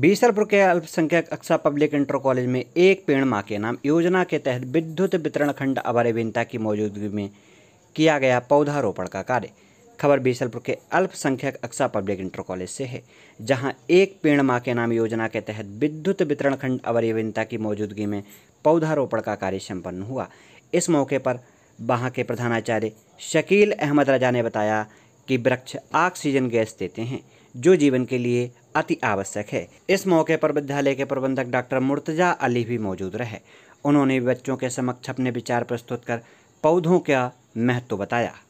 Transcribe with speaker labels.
Speaker 1: बीसलपुर के अल्पसंख्यक Aqsa public inter college में एक पेड़ माँ के नाम योजना के तहत विद्युत वितरण खंड अबारे विनता की मौजूदगी में किया गया पौधारोपण का कार्य खबर बीसलपुर के अल्पसंख्यक अक्सा पब्लिक इंटर कॉलेज से है जहां एक पेड़ माँ के नाम योजना के तहत विद्युत वितरण खंड अवर विनता की मौजूदगी में पौधारोपण का कार्य सम्पन्न हुआ इस मौके पर वहाँ के प्रधानाचार्य शकील अहमद रजा ने बताया कि वृक्ष ऑक्सीजन गैस देते हैं जो जीवन के लिए अति आवश्यक है इस मौके पर विद्यालय के प्रबंधक डॉक्टर मुर्तजा अली भी मौजूद रहे उन्होंने बच्चों के समक्ष अपने विचार प्रस्तुत कर पौधों का महत्व बताया